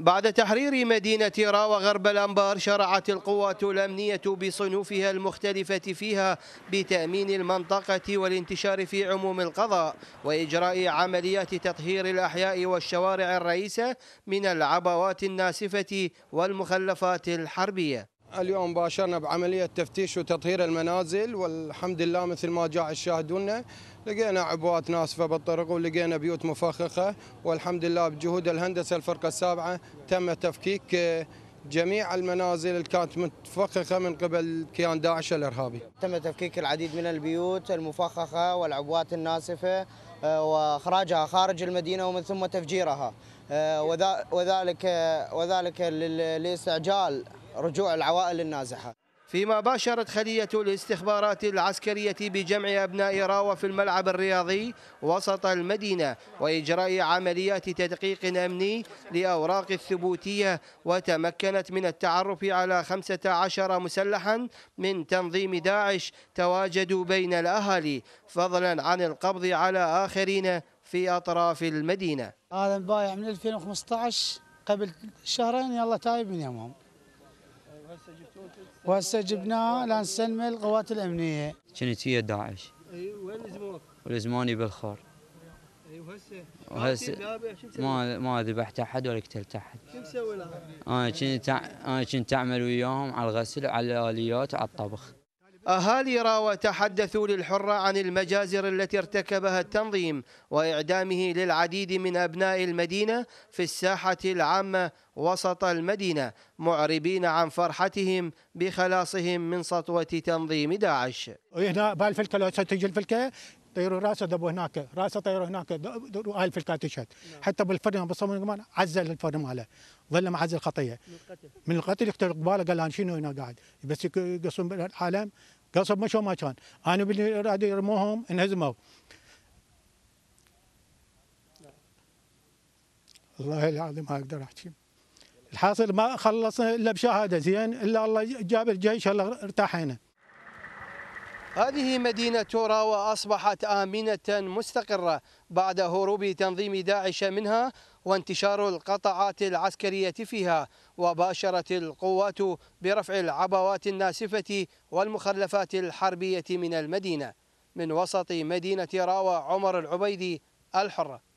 بعد تحرير مدينة راوة غرب الأنبار شرعت القوات الأمنية بصنوفها المختلفة فيها بتأمين المنطقة والانتشار في عموم القضاء وإجراء عمليات تطهير الأحياء والشوارع الرئيسة من العبوات الناسفة والمخلفات الحربية اليوم باشرنا بعملية تفتيش وتطهير المنازل والحمد لله مثل ما جاء الشاهدون لقينا عبوات ناسفة بالطرق ولقينا بيوت مفخخة والحمد لله بجهود الهندسة الفرقة السابعة تم تفكيك آه، جميع المنازل اللي كانت متفخخه من قبل كيان داعش الارهابي. تم تفكيك العديد من البيوت المفخخه والعبوات الناسفه آه، واخراجها خارج المدينه ومن ثم تفجيرها آه، وذلك وذلك لاستعجال رجوع العوائل النازحة فيما باشرت خلية الاستخبارات العسكرية بجمع أبناء راوة في الملعب الرياضي وسط المدينة وإجراء عمليات تدقيق أمني لأوراق الثبوتية وتمكنت من التعرف على 15 مسلحا من تنظيم داعش تواجدوا بين الأهالي فضلا عن القبض على آخرين في أطراف المدينة هذا البايع من 2015 قبل شهرين يلا تايب من يمهم وهسه جبناه لنسلمه القوات الامنيه. كانت هي داعش. اي وين لزموك؟ ولزموني بالخور. اي وهسه وهسه آه، ما ما ذبحت احد ولا قتلت احد. شو مسوي لها؟ انا كنت انا كنت اعمل وياهم على الغسل وعلى الاليات وعلى الطبخ. أهالي راوة تحدثوا للحرة عن المجازر التي ارتكبها التنظيم وإعدامه للعديد من أبناء المدينة في الساحة العامة وسط المدينة معربين عن فرحتهم بخلاصهم من سطوة تنظيم داعش إيه، هنا بالفلكة لو تسجل الفلكة طيروا راسه دبوا هناك راسه طيروا هناك هاي الفلكات تشهد حتى بالفرن بالصمم كمان عزل الفرن ماله ظل معزل خطيه من القتل من القتل قباله قال انا شنو هنا قاعد بس يقصون بالعالم قصب ما شو ما كان انا باللي رادوا يرموهم انهزموا والله العظيم ما اقدر احكي الحاصل ما خلصنا الا بشهاده زين الا الله جاب الجيش الله ارتاحينا هذه مدينة راوة أصبحت آمنة مستقرة بعد هروب تنظيم داعش منها وانتشار القطعات العسكرية فيها وباشرت القوات برفع العبوات الناسفة والمخلفات الحربية من المدينة من وسط مدينة راوة عمر العبيدي الحرة